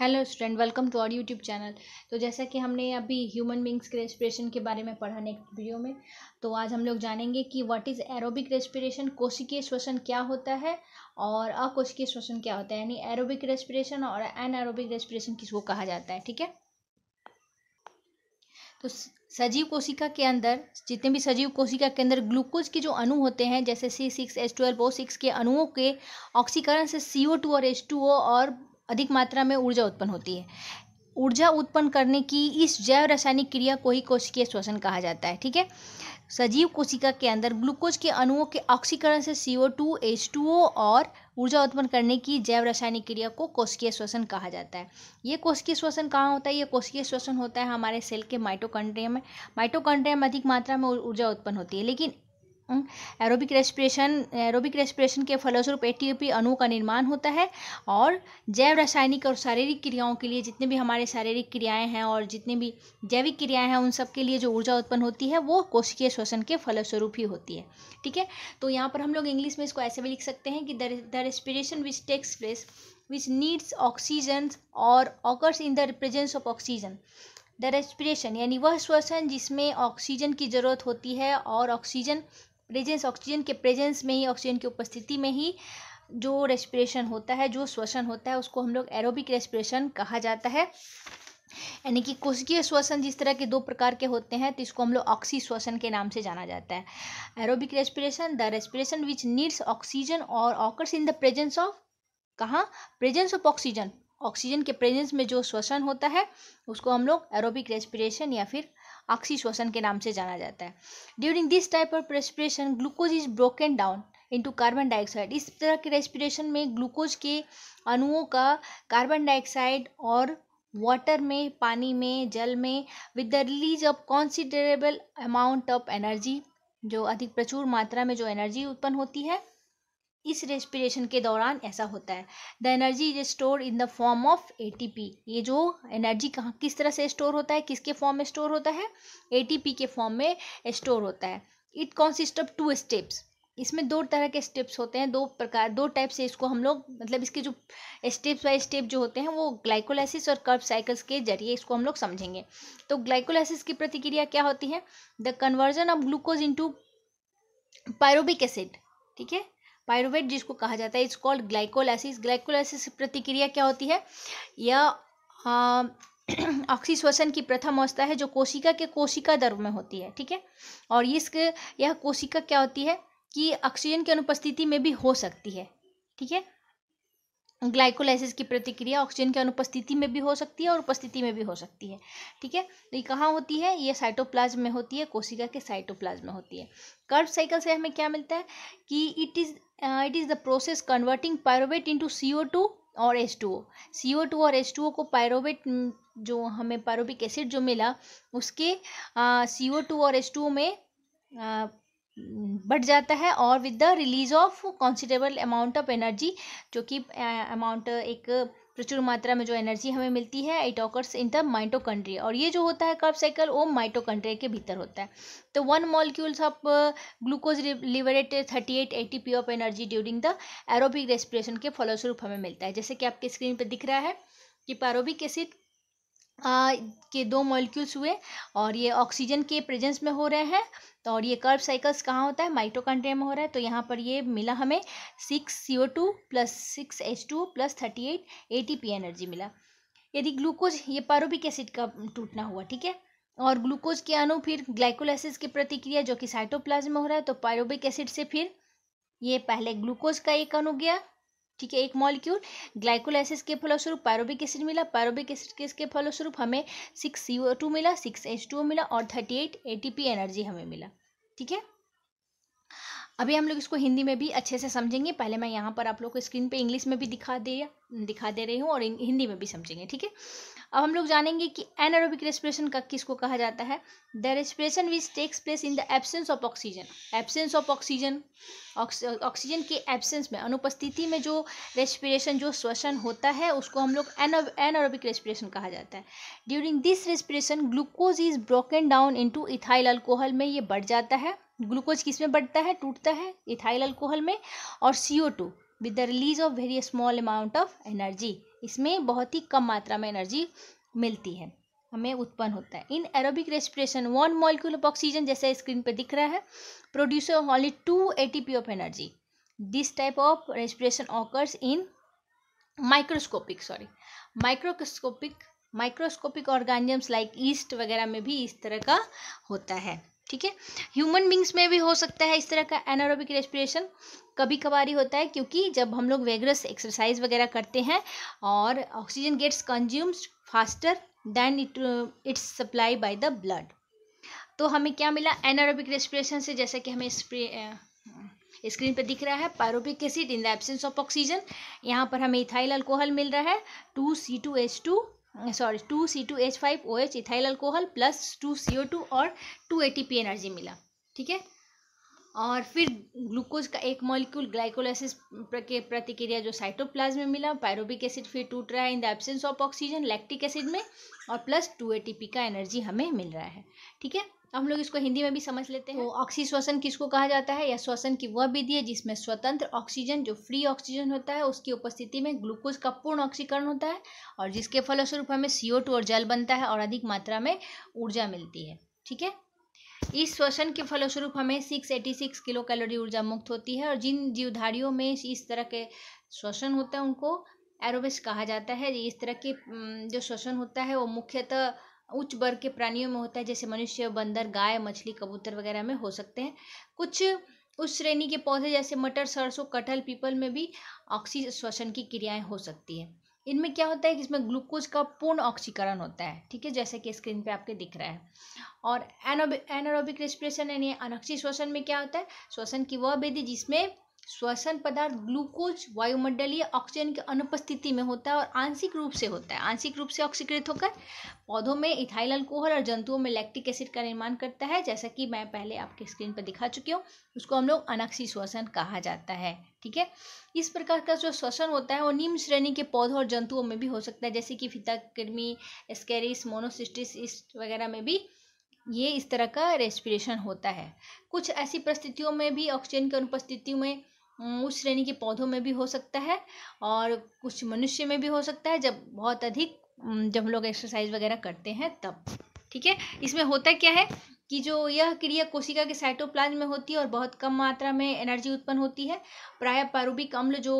hello student welcome to our YouTube channel तो जैसा कि हमने अभी ह्यूमन बींग्स के रेस्पिरेशन के बारे में पढ़ा नेक्स्ट वीडियो में तो आज हम लोग जानेंगे कि व्हाट इज़ एरोबिक रेस्पिरेशन कोशिकीय श्वसन क्या होता है और अकोशिकीय श्वसन क्या होता है यानी एरोबिक रेस्पिरेशन और एन एरोबिक रेस्पिरेशन किसको कहा जाता है ठीक है तो सजीव कोशिका के अंदर जितने भी सजीव कोशिका के अंदर ग्लूकोज के जो अणु होते हैं जैसे C six H twelve O six के अणुओं के ऑक्सीकरण से सी ओ टू और एच टू ओ और अधिक मात्रा में ऊर्जा उत्पन्न होती है ऊर्जा उत्पन्न करने की इस जैव रासायनिक क्रिया को ही कोशिकीय श्वसन कहा जाता है ठीक है सजीव कोशिका के अंदर ग्लूकोज के अणुओं के ऑक्सीकरण से C O two H two O और ऊर्जा उत्पन्न करने की जैव रासायनिक क्रिया को कोशिकीय श्वसन कहा जाता है ये कोशिकीय श्वसन कहाँ होता है ये कोशिकीय श्वसन होता है हमारे सेल के माइटोकॉन्ड्रिया में माइटोकॉन्ड्रिया में अधिक मात्रा में ऊर्जा उत्पन्न होती है लेकिन एरोबिक रेस्पिरेशन एरोबिक रेस्पिरेशन के फलस्वरूप एटीपी अणु का निर्माण होता है और जैव रासायनिक और शारीरिक क्रियाओं के लिए जितने भी हमारे शारीरिक क्रियाएं हैं और जितने भी जैविक क्रियाएं हैं उन सब के लिए जो ऊर्जा उत्पन्न होती है वो कोशिकीय श्वसन के फलस्वरूप ही होती है ठीक है तो यहाँ पर हम लोग इंग्लिश में इसको ऐसे भी लिख सकते हैं कि the respiration which takes place which needs oxygen और occurs in the presence of oxygen the respiration यानी वह श्वसन जिसमें ऑक्सीजन की ज़रूरत होती है और ऑक्सीजन प्रेजेंस ऑक्सीजन के प्रेजेंस में ही ऑक्सीजन की उपस्थिति में ही जो रेस्पिरेशन होता है जो श्वसन होता है उसको हम लोग एरोबिक रेस्पिरेशन कहा जाता है यानी कि कोशिकीय श्वसन जिस तरह के दो प्रकार के होते हैं तो इसको हम लोग ऑक्सी श्वसन के नाम से जाना जाता है aerobic respiration the respiration which needs oxygen और occurs in the presence of कहाँ प्रेजेंस ऑफ ऑक्सीजन ऑक्सीजन के प्रेजेंस में जो श्वसन होता है उसको हम लोग एरोबिक रेस्पिरेशन या फिर ऑक्सी श्वसन के नाम से जाना जाता है during this type of respiration glucose is broken down into carbon dioxide इस तरह के रेस्पिरेशन में ग्लूकोज के अणुओं का कार्बन डाइऑक्साइड और वाटर में पानी में जल में with the release of considerable amount of energy जो अधिक प्रचुर मात्रा में जो एनर्जी उत्पन्न होती है इस रेस्पिरेशन के दौरान ऐसा होता है the energy is store in the form of a ये जो एनर्जी कहाँ किस तरह से स्टोर होता है किसके फॉर्म में स्टोर होता है ए के फॉर्म में स्टोर होता है it consist of two steps इसमें दो तरह के स्टेप्स होते हैं दो प्रकार दो टाइप से इसको हम लोग मतलब इसके जो स्टेप्स बाय स्टेप जो होते हैं वो ग्लाइकोलाइसिस और कर्ब साइकिल्स के जरिए इसको हम लोग समझेंगे तो ग्लाइकोलाइसिस की प्रतिक्रिया क्या होती है the conversion of glucose into pyruvic acid ठीक है पायरोवेट जिसको कहा जाता है इट्स कॉल्ड ग्लाइकोलाइसिस ग्लाइकोलाइसिस प्रतिक्रिया क्या होती है यह ऑक्सीश्वसन की प्रथम अवस्था है जो कोशिका के कोशिका दर में होती है ठीक है और इसके यह कोशिका क्या होती है कि ऑक्सीजन की अनुपस्थिति में भी हो सकती है ठीक है ग्लाइकोलाइसिस की प्रतिक्रिया ऑक्सीजन की अनुपस्थिति में भी हो सकती है और उपस्थिति में भी हो सकती है ठीक है तो ये कहाँ होती है ये साइटोप्लाज्म में होती है कोशिका के साइटोप्लाज्म में होती है कर्व साइकिल से हमें क्या मिलता है कि it is uh, it is the process converting pyruvate to CO2 और ओ टू और ओ को पायरोवेट mm, जो हमें पायरोबिक एसिड जो मिला उसके सी uh, टू और H2O में uh, बढ़ जाता है और with the release of considerable amount of energy जो कि अमाउंट uh, एक प्रचुर मात्रा में जो एनर्जी हमें मिलती है it occurs in the mitochondria और ये जो होता है कर्ब साइकिल वो माइटोकंड्रिया के भीतर होता है तो one molecules of glucose liberate thirty eight A T P of energy during the aerobic respiration के फलस्वरूप हमें मिलता है जैसे कि आपके स्क्रीन पर दिख रहा है कि पैरोबिक एसिड आ, के दो मॉलिक्यूल्स हुए और ये ऑक्सीजन के प्रेजेंस में हो रहे हैं तो और ये कर्व साइकल्स कहाँ होता है माइटोकॉन्ड्रिया में हो रहा है तो यहाँ पर ये मिला हमें six C O two plus six H two plus thirty eight A T P energy मिला यदि ग्लूकोज ये पारोबिक एसिड का टूटना हुआ ठीक है और ग्लूकोज के अणु फिर ग्लाइकोलाइसिस की प्रतिक्रिया जो कि साइटोप्लाज्म में हो रहा है तो पायरोबिक एसिड से फिर ये पहले ग्लूकोज का एक अणु गया ठीक है एक मॉलिक्यूल ग्लाइकोलाइसिस के फलस्वरूप पैरोबिक एसिड मिला पैरोबिक एसिड के इसके फलस्वरूप हमें सिक्स सी ओ टू मिला सिक्स एच टू ओ मिला और thirty eight A T P energy हमें मिला ठीक है अभी हम लोग इसको हिंदी में भी अच्छे से समझेंगे पहले मैं यहाँ पर आप लोग को स्क्रीन पे इंग्लिश में भी दिखा दे दिखा दे रही हूँ और हिंदी में भी समझेंगे ठीक है अब हम लोग जानेंगे कि एनारोबिक रेस्पिरेशन का किसको कहा जाता है the respiration which takes place in the absence of oxygen absence of oxygen oxygen के एबसेंस में अनुपस्थिति में जो रेस्पिरेशन जो श्वसन होता है उसको हम लोग एनारोबिक रेस्पिरेशन कहा जाता है during this respiration glucose is broken down into ethyl alcohol में ये बढ़ जाता है ग्लूकोज किस में बढ़ता है टूटता है इथाइल अल्कोहल में और C O two with the release of very small amount of energy इसमें बहुत ही कम मात्रा में एनर्जी मिलती है हमें उत्पन्न होता है in aerobic respiration one molecule of oxygen जैसे स्क्रीन पे दिख रहा है producer only two A T P of energy this type of respiration occurs in microscopic sorry microscopic microscopic organisms like yeast वगैरह में भी इस तरह का होता है ठीक है ह्यूमन बींग्स में भी हो सकता है इस तरह का एनारोबिक रेस्पिरेशन कभी कभार ही होता है क्योंकि जब हम लोग वेगरस एक्सरसाइज वगैरह करते हैं और oxygen gets consumes faster than it it's supply by the blood तो हमें क्या मिला एनारोबिक रेस्पिरेशन से जैसा कि हमें स्क्रीन पर दिख रहा है pyruvic acid in the absence of oxygen यहाँ पर हमें इथाइल अल्कोहल मिल रहा है two C two H two sorry two C two H five O H ethyl alcohol plus two C O two और two A T P energy मिला ठीक है और फिर ग्लूकोज का एक मॉलिक्यूल ग्लाइकोलाइसिस के प्रतिक्रिया जो साइटोप्लाज्म में मिला पायरोबिक एसिड फिर टूट रहा है in the absence of oxygen lactic acid में और plus two A T P का एनर्जी हमें मिल रहा है ठीक है हम लोग इसको हिंदी में भी समझ लेते हैं तो ऑक्सी श्वसन किसको कहा जाता है या श्वसन की वह विधि है जिसमें स्वतंत्र ऑक्सीजन जो फ्री ऑक्सीजन होता है उसकी उपस्थिति में ग्लूकोज का पूर्ण ऑक्सीकरण होता है और जिसके फलस्वरूप हमें सीओ टू और जल बनता है और अधिक मात्रा में ऊर्जा मिलती है ठीक है इस श्वसन के फलस्वरूप हमें 686 किलो कैलोरी ऊर्जा मुक्त होती है और जिन जीवधारियों में इस तरह के श्वसन होता है उनको एरोबिक्स कहा जाता है इस तरह के जो श्वसन होता है वो मुख्यतः उच्च वर्ग के प्राणियों में होता है जैसे मनुष्य बंदर गाय मछली कबूतर वगैरह में हो सकते हैं कुछ उस श्रेणी के पौधे जैसे मटर सरसों कटहल पीपल में भी ऑक्सी श्वसन की क्रियाएं हो सकती है इनमें क्या होता है कि इसमें ग्लूकोज का पूर्ण ऑक्सीकरण होता है ठीक है जैसे कि स्क्रीन पे आपके दिख रहा है और एनोबिक एनोरोबिक रेस्पिरेशन यानी अनक्षी श्वसन में क्या होता है श्वसन की वह विधि जिसमें श्वसन पदार्थ ग्लूकोज वायुमंडलीय ऑक्सीजन की अनुपस्थिति में होता है और आंशिक रूप से होता है आंशिक रूप से ऑक्सीकृत होकर पौधों में इथाइल अल्कोहल और जंतुओं में लैक्टिक एसिड का निर्माण करता है जैसा कि मैं पहले आपके स्क्रीन पर दिखा चुकी हूँ उसको हम लोग अनक्षी श्वसन कहा जाता है ठीक है इस प्रकार का जो श्वसन होता है वो निम्न श्रेणी के पौधों और जंतुओं में भी हो सकता है जैसे कि फिता कृमि स्केरिस मोनोसिस्टिस वगैरह में भी ये इस तरह का रेस्पिरेशन होता है कुछ ऐसी परिस्थितियों में भी ऑक्सीजन की अनुपस्थिति में उस श्रेणी के पौधों में भी हो सकता है और कुछ मनुष्य में भी हो सकता है जब बहुत अधिक जब लोग एक्सरसाइज वगैरह करते हैं तब ठीक है इसमें होता क्या है कि जो यह क्रिया कोशिका के साइटोप्लाज्म में होती है और बहुत कम मात्रा में एनर्जी उत्पन्न होती है प्राय पारूबिक अम्ल जो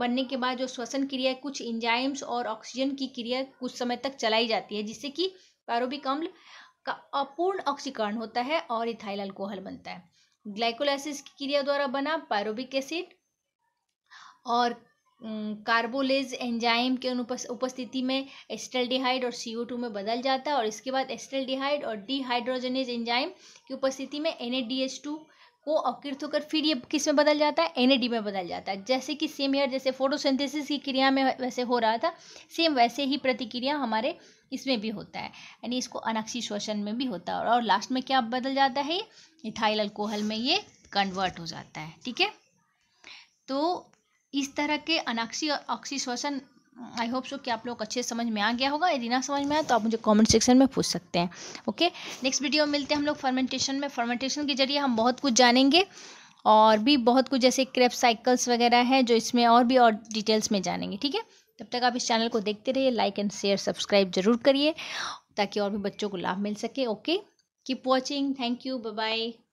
बनने के बाद जो श्वसन क्रिया कुछ इंजाइम्स और ऑक्सीजन की क्रिया कुछ समय तक चलाई जाती है जिससे कि पारूबिक अम्ल का अपूर्ण ऑक्सीकरण होता है और इथाइल अल्कोहल बनता है ग्लाइकोलाइसिस की क्रिया द्वारा बना पायरोबिक एसिड और कार्बोलेज एंजाइम के उपस्थिति में एस्टल्डिहाइड और सी टू में बदल जाता है और इसके बाद एस्टल्डिहाइड और डीहाइड्रोजनेज एंजाइम की उपस्थिति में एन को अवकृत होकर फिर ये किस में बदल जाता है एनएडी में बदल जाता है जैसे कि सेम ईयर जैसे फोटोसिंथेसिस की क्रिया में वैसे हो रहा था सेम वैसे ही प्रतिक्रिया हमारे इसमें भी होता है यानी इसको अनाक्षी श्वसन में भी होता है और, और लास्ट में क्या बदल जाता है इथाइल अल्कोहल में ये कन्वर्ट हो जाता है ठीक है तो इस तरह के अनाक्षी और ऑक्सी श्वसन आई होप सो कि आप लोग अच्छे समझ में आ गया होगा यदि ना समझ में आए तो आप मुझे कमेंट सेक्शन में पूछ सकते हैं ओके नेक्स्ट वीडियो मिलते हैं हम लोग फर्मेंटेशन में फर्मेंटेशन के जरिए हम बहुत कुछ जानेंगे और भी बहुत कुछ जैसे क्रेप साइकिल्स वगैरह हैं जो इसमें और भी और डिटेल्स में जानेंगे ठीक है तब तक आप इस चैनल को देखते रहिए लाइक एंड शेयर सब्सक्राइब जरूर करिए ताकि और भी बच्चों को लाभ मिल सके okay keep watching thank you bye bye